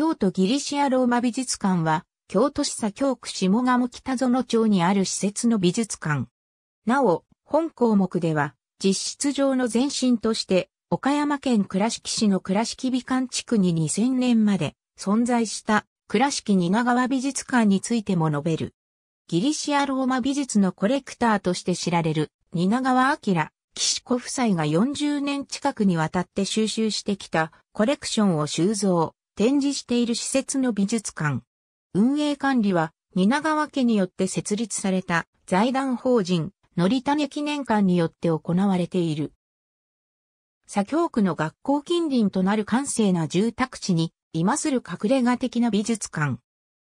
京都ギリシアローマ美術館は、京都市左京区下鴨北園町にある施設の美術館。なお、本項目では、実質上の前身として、岡山県倉敷市の倉敷美観地区に2000年まで存在した倉敷蜷川美術館についても述べる。ギリシアローマ美術のコレクターとして知られる蜷川明、岸子夫妻が40年近くにわたって収集してきたコレクションを収蔵、展示している施設の美術館。運営管理は、蜷川家によって設立された財団法人、のりたね記念館によって行われている。左京区の学校近隣となる閑静な住宅地に、今する隠れ家的な美術館。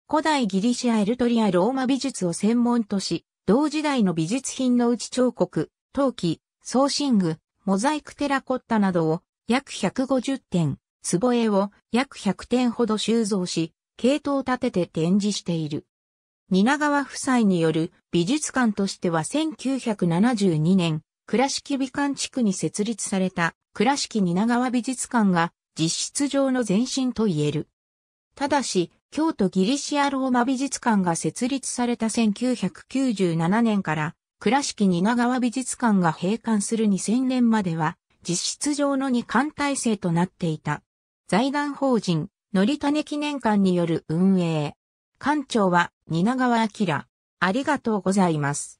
古代ギリシアエルトリアローマ美術を専門とし、同時代の美術品のうち彫刻、陶器、装身具、モザイクテラコッタなどを約150点、壺を約100点ほど収蔵し、系統立てて展示している。蜷川夫妻による美術館としては1972年、倉敷美観地区に設立された倉敷蜷川美術館が実質上の前身と言える。ただし、京都ギリシアローマ美術館が設立された1997年から倉敷蜷川美術館が閉館する2000年までは実質上の二冠体制となっていた。財団法人、のりたね記念館による運営。館長は、蜷川明。ありがとうございます。